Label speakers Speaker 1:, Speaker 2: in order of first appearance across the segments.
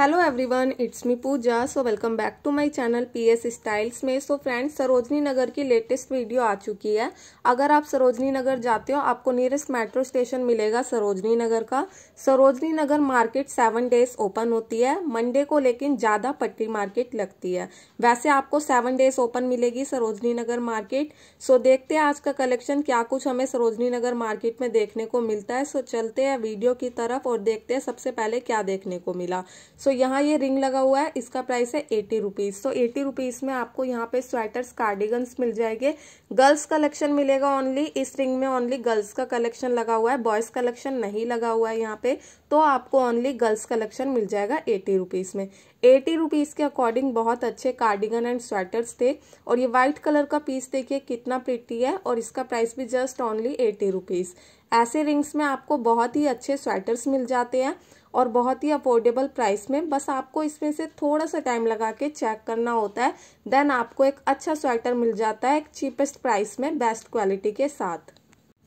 Speaker 1: hello everyone it's me Pooja so welcome back to my channel PS styles में so friends Sarojini नगर की latest video आ चुकी है अगर आप सरोजनी नगर जाते हो आपको नियरेस्ट मेट्रो स्टेशन मिलेगा सरोजनी नगर का Sarojini Nagar market seven days open होती है मंडे को लेकिन ज़्यादा पट्टी मार्केट लगती है वैसे आपको सेवन डेज ओपन मिलेगी सरोजनी नगर मार्केट सो देखते हैं आज का कलेक्शन क्या कुछ हमें सरोजनी नगर मार्केट में देखने को मिलता है सो चलते हैं वीडियो की तरफ और देखते हैं सबसे पहले क्या देखने को मिला सो सो तो यहाँ ये रिंग लगा हुआ है इसका प्राइस है eighty rupees so eighty rupees में आपको यहाँ पे स्वेटर्स कार्डिगन्स मिल जाएंगे गर्ल्स कलेक्शन मिलेगा ओनली इस रिंग में ओनली गर्ल्स का कलेक्शन लगा हुआ है बॉयज़ कलेक्शन नहीं लगा हुआ है यहाँ पे तो आपको ओनली गर्ल्स कलेक्शन मिल जाएगा एटी रुपीज़ में एटी रुपीज़ के अकॉर्डिंग बहुत अच्छे कार्डिगन एंड स्वेटर्स थे और ये व्हाइट कलर का पीस देखिए कितना प्रिटी है और इसका प्राइस भी जस्ट ओनली एटी रुपीज़ ऐसे रिंग्स में आपको बहुत ही अच्छे स्वेटर्स मिल जाते हैं और बहुत ही अफोर्डेबल प्राइस में बस आपको इसमें से थोड़ा सा टाइम लगा के चेक करना होता है देन आपको एक अच्छा स्वेटर मिल जाता है एक चीपेस्ट प्राइस में बेस्ट क्वालिटी के साथ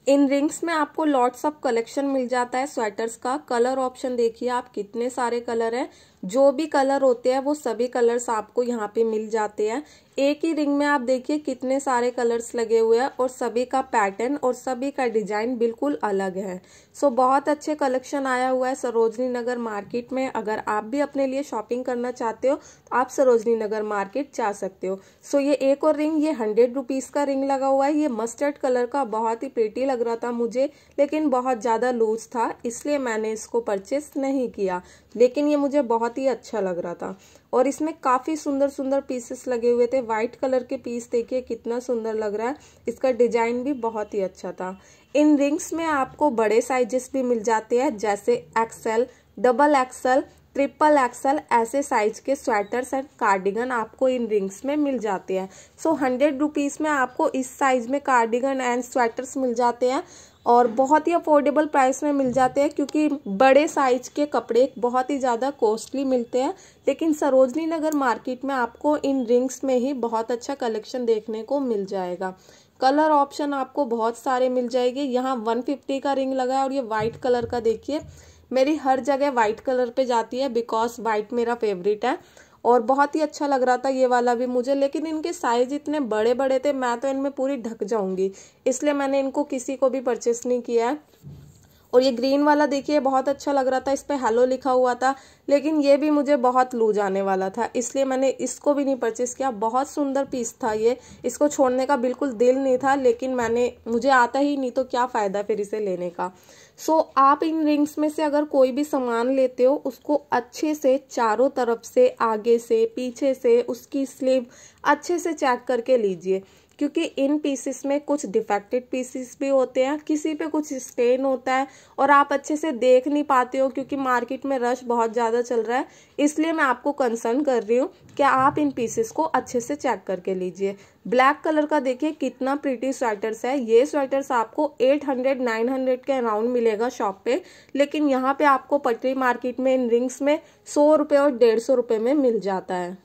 Speaker 1: इन रिंग्स में आपको लॉट्स ऑफ कलेक्शन मिल जाता है स्वेटर्स का कलर ऑप्शन देखिए आप कितने सारे कलर हैं जो भी कलर होते हैं वो सभी कलर्स आपको यहाँ पे मिल जाते हैं एक ही रिंग में आप देखिए कितने सारे कलर्स लगे हुए हैं और सभी का पैटर्न और सभी का डिजाइन बिल्कुल अलग है सो so, बहुत अच्छे कलेक्शन आया हुआ है सरोजनी नगर मार्केट में अगर आप भी अपने लिए शॉपिंग करना चाहते हो तो आप सरोजनी नगर मार्केट जा सकते हो सो so, ये एक और रिंग ये हंड्रेड रुपीज़ का रिंग लगा हुआ है ये मस्टर्ड कलर का बहुत ही प्रेटी लग रहा था मुझे लेकिन बहुत ज़्यादा लूज था इसलिए मैंने इसको परचेस नहीं किया लेकिन ये मुझे बहुत ही अच्छा लग रहा था और इसमें काफ़ी सुंदर सुंदर पीसेस लगे हुए थे वाइट कलर के पीस देखिए कितना सुंदर लग रहा है इसका डिजाइन भी बहुत ही अच्छा था इन रिंग्स में आपको बड़े साइजेस भी मिल जाते हैं जैसे XL double XL triple XL ऐसे साइज के स्वेटर्स एंड कार्डिगन आपको इन रिंग्स में मिल जाते हैं सो हंड्रेड रुपीज़ में आपको इस साइज में कार्डिगन एंड स्वेटर्स मिल जाते हैं और बहुत ही अफोर्डेबल प्राइस में मिल जाते हैं क्योंकि बड़े साइज के कपड़े बहुत ही ज़्यादा कॉस्टली मिलते हैं लेकिन सरोजनी नगर मार्केट में आपको इन रिंग्स में ही बहुत अच्छा कलेक्शन देखने को मिल जाएगा कलर ऑप्शन आपको बहुत सारे मिल जाएंगे यहाँ फिफ्टी का रिंग लगा है और ये वाइट कलर का देखिए मेरी हर जगह वाइट कलर पे जाती है बिकॉज वाइट मेरा फेवरेट है और बहुत ही अच्छा लग रहा था ये वाला भी मुझे लेकिन इनके साइज इतने बड़े बड़े थे मैं तो इनमें पूरी ढक जाऊंगी इसलिए मैंने इनको किसी को भी परचेस नहीं किया है और ये ग्रीन वाला देखिए बहुत अच्छा लग रहा था इस पर हेलो लिखा हुआ था लेकिन ये भी मुझे बहुत लूज आने वाला था इसलिए मैंने इसको भी नहीं परचेस किया बहुत सुंदर पीस था ये इसको छोड़ने का बिल्कुल दिल नहीं था लेकिन मैंने मुझे आता ही नहीं तो क्या फ़ायदा फिर इसे लेने का सो so, आप इन रिंग्स में से अगर कोई भी सामान लेते हो उसको अच्छे से चारों तरफ से आगे से पीछे से उसकी स्लीव अच्छे से चेक करके लीजिए क्योंकि इन पीसेस में कुछ डिफेक्टेड पीसेस भी होते हैं किसी पे कुछ स्टेन होता है और आप अच्छे से देख नहीं पाते हो क्योंकि मार्केट में रश बहुत ज़्यादा चल रहा है इसलिए मैं आपको कंसर्न कर रही हूँ कि आप इन पीसेस को अच्छे से चेक करके लीजिए ब्लैक कलर का देखिए कितना प्रीटी स्वेटर्स है ये स्वेटर्स आपको 800 900 के अराउंड मिलेगा शॉप पे लेकिन यहाँ पे आपको पटरी मार्केट में इन रिंग्स में सौ रुपये और डेढ़ सौ रुपये में मिल जाता है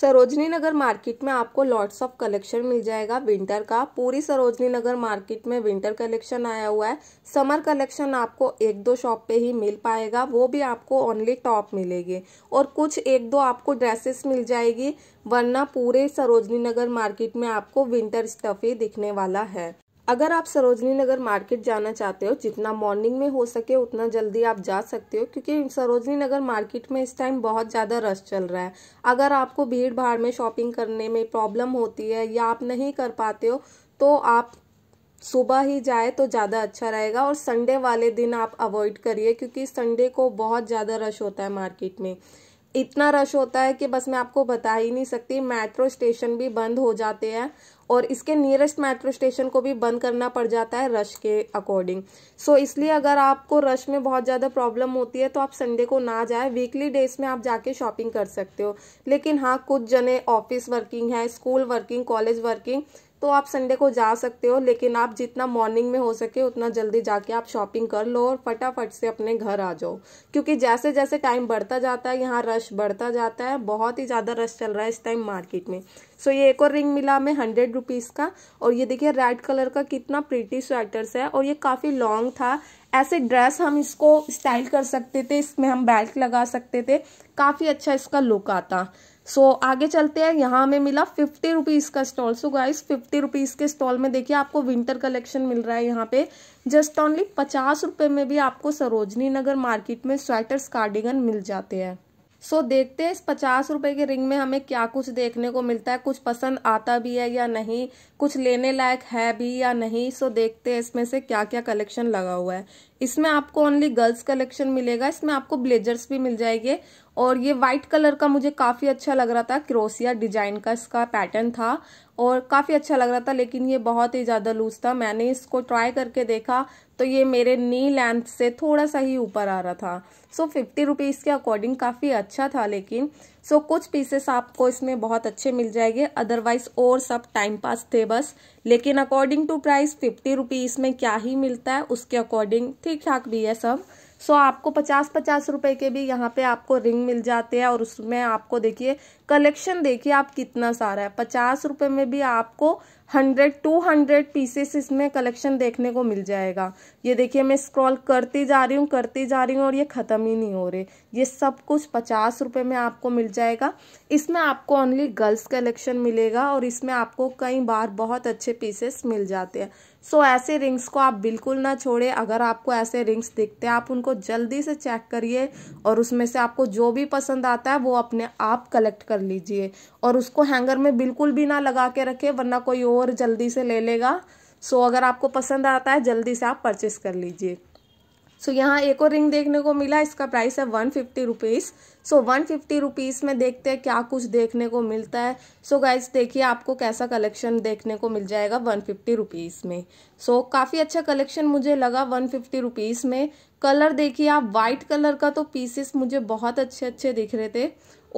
Speaker 1: सरोजनी नगर मार्केट में आपको लॉट्स ऑफ कलेक्शन मिल जाएगा विंटर का पूरी सरोजनी नगर मार्केट में विंटर कलेक्शन आया हुआ है समर कलेक्शन आपको एक दो शॉप पे ही मिल पाएगा वो भी आपको ओनली टॉप मिलेगी और कुछ एक दो आपको ड्रेसेस मिल जाएगी वरना पूरे सरोजनी नगर मार्केट में आपको विंटर स्टफ ही दिखने वाला है अगर आप सरोजनी नगर मार्केट जाना चाहते हो जितना मॉर्निंग में हो सके उतना जल्दी आप जा सकते हो क्योंकि सरोजनी नगर मार्केट में इस टाइम बहुत ज़्यादा रश चल रहा है अगर आपको भीड़ भाड़ में शॉपिंग करने में प्रॉब्लम होती है या आप नहीं कर पाते हो तो आप सुबह ही जाए तो ज़्यादा अच्छा रहेगा और संडे वाले दिन आप अवॉइड करिए क्योंकि संडे को बहुत ज़्यादा रश होता है मार्केट में इतना रश होता है कि बस मैं आपको बता ही नहीं सकती मेट्रो स्टेशन भी बंद हो जाते हैं और इसके नियरेस्ट मेट्रो स्टेशन को भी बंद करना पड़ जाता है रश के अकॉर्डिंग सो so, इसलिए अगर आपको रश में बहुत ज़्यादा प्रॉब्लम होती है तो आप संडे को ना जाए वीकली डेज में आप जाके शॉपिंग कर सकते हो लेकिन हाँ कुछ जने ऑफिस वर्किंग है स्कूल वर्किंग कॉलेज वर्किंग तो आप संडे को जा सकते हो लेकिन आप जितना मॉर्निंग में हो सके उतना जल्दी जाके आप शॉपिंग कर लो और फटाफट से अपने घर आ जाओ क्योंकि जैसे जैसे टाइम बढ़ता जाता है यहाँ रश बढ़ता जाता है बहुत ही ज़्यादा रश चल रहा है इस टाइम मार्केट में सो ये एक और रिंग मिला हमें हंड्रेड रुपीज़ का और ये देखिए रेड कलर का कितना प्रीटी स्वेटर्स है और ये काफ़ी लॉन्ग था ऐसे ड्रेस हम इसको स्टाइल कर सकते थे इसमें हम बेल्ट लगा सकते थे काफ़ी अच्छा इसका लुक आता सो so, आगे चलते हैं यहाँ हमें मिला फिफ्टी रुपीज़ का stall so guys fifty rupees के स्टॉल में देखिए आपको विंटर कलेक्शन मिल रहा है यहाँ पे जस्ट ऑनली पचास रुपये में भी आपको सरोजनी नगर मार्केट में स्वेटर्स कार्डिगन मिल जाते हैं सो so, देखते हैं इस पचास रुपए के रिंग में हमें क्या कुछ देखने को मिलता है कुछ पसंद आता भी है या नहीं कुछ लेने लायक है भी या नहीं सो so, देखते हैं इसमें से क्या क्या कलेक्शन लगा हुआ है इसमें आपको ओनली गर्ल्स कलेक्शन मिलेगा इसमें आपको ब्लेजर्स भी मिल जाएंगे और ये व्हाइट कलर का मुझे काफी अच्छा लग रहा था क्रोसिया डिजाइन का इसका पैटर्न था और काफी अच्छा लग रहा था लेकिन ये बहुत ही ज्यादा लूज था मैंने इसको ट्राई करके देखा तो ये मेरे नी लेंथ से थोड़ा सा ही ऊपर आ रहा था सो फिफ्टी रुपीज के अकॉर्डिंग काफी अच्छा था लेकिन सो so, कुछ पीसेस आपको इसमें बहुत अच्छे मिल जाएंगे अदरवाइज और सब टाइम पास थे बस लेकिन according to price fifty rupees में क्या ही मिलता है उसके अकॉर्डिंग ठीक ठाक भी है सब सो so, आपको पचास पचास रुपए के भी यहाँ पे आपको रिंग मिल जाते हैं और उसमें आपको देखिए कलेक्शन देखिए आप कितना सारा है पचास रुपए में भी आपको हंड्रेड टू हंड्रेड पीसेस इसमें कलेक्शन देखने को मिल जाएगा ये देखिए मैं स्क्रॉल करती जा रही हूँ करती जा रही हूँ और ये ख़त्म ही नहीं हो रहे ये सब कुछ पचास रुपए में आपको मिल जाएगा इसमें आपको ओनली गर्ल्स कलेक्शन मिलेगा और इसमें आपको कई बार बहुत अच्छे पीसेस मिल जाते हैं सो so, ऐसे रिंग्स को आप बिल्कुल ना छोड़े अगर आपको ऐसे रिंग्स दिखते हैं आप उनको जल्दी से चेक करिए और उसमें से आपको जो भी पसंद आता है वो अपने आप कलेक्ट कर लीजिए और उसको हैंगर में बिल्कुल भी ना लगा के रखें वरना कोई और जल्दी से ले लेगा सो so, अगर आपको पसंद आता है जल्दी से आप परचेस कर लीजिए सो so, यहाँ एक और रिंग देखने को मिला इसका प्राइस है one fifty rupees so one fifty rupees में देखते हैं क्या कुछ देखने को मिलता है सो गाइज देखिए आपको कैसा कलेक्शन देखने को मिल जाएगा वन फिफ्टी रुपीज़ में सो so, काफ़ी अच्छा कलेक्शन मुझे लगा वन फिफ्टी रुपीज़ में कलर देखिए आप वाइट कलर का तो पीसेस मुझे बहुत अच्छे अच्छे दिख रहे थे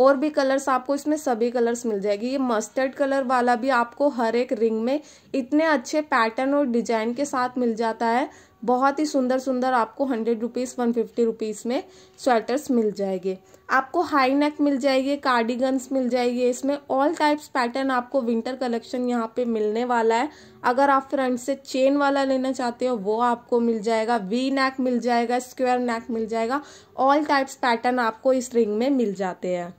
Speaker 1: और भी कलर्स आपको इसमें सभी कलर्स मिल जाएगी ये मस्टर्ड कलर वाला भी आपको हर एक रिंग में इतने अच्छे पैटर्न और डिजाइन के साथ मिल जाता है बहुत ही सुंदर सुंदर आपको hundred rupees one fifty rupees में स्वेटर्स मिल जाएंगे आपको हाई नेक मिल जाएगी कार्डिगन्स मिल जाएगी इसमें ऑल टाइप्स पैटर्न आपको विंटर कलेक्शन यहाँ पे मिलने वाला है अगर आप फ्रंट से चेन वाला लेना चाहते हो वो आपको मिल जाएगा वी नेक मिल जाएगा स्क्वायर नेक मिल जाएगा ऑल टाइप्स पैटर्न आपको इस रिंग में मिल जाते हैं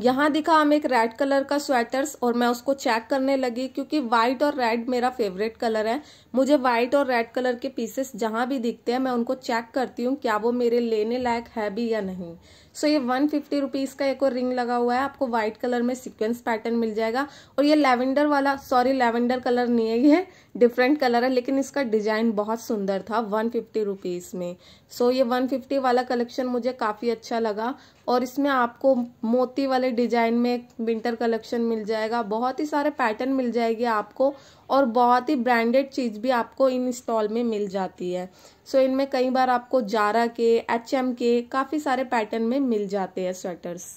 Speaker 1: यहाँ दिखा हम एक रेड कलर का स्वेटर्स और मैं उसको चेक करने लगी क्योंकि व्हाइट और रेड मेरा फेवरेट कलर है मुझे व्हाइट और रेड कलर के पीसेस जहाँ भी दिखते हैं मैं उनको चेक करती हूँ क्या वो मेरे लेने लायक है भी या नहीं सो ये वन फिफ्टी रुपीज़ का एक और रिंग लगा हुआ है आपको व्हाइट कलर में सीक्वेंस पैटर्न मिल जाएगा और ये लेवेंडर वाला सॉरी लेवेंडर कलर नहीं है ये डिफरेंट कलर है लेकिन इसका डिजाइन बहुत सुंदर था वन फिफ्टी रुपीज़ में सो ये वन फिफ्टी वाला कलेक्शन मुझे काफ़ी अच्छा लगा और इसमें आपको मोती वाले डिजाइन में विंटर कलेक्शन मिल जाएगा बहुत ही सारे पैटर्न मिल जाएगी आपको और बहुत ही ब्रांडेड चीज़ भी आपको इन स्टॉल में मिल जाती है सो so, इनमें कई बार आपको जारा के एच के काफ़ी सारे पैटर्न में मिल जाते हैं स्वेटर्स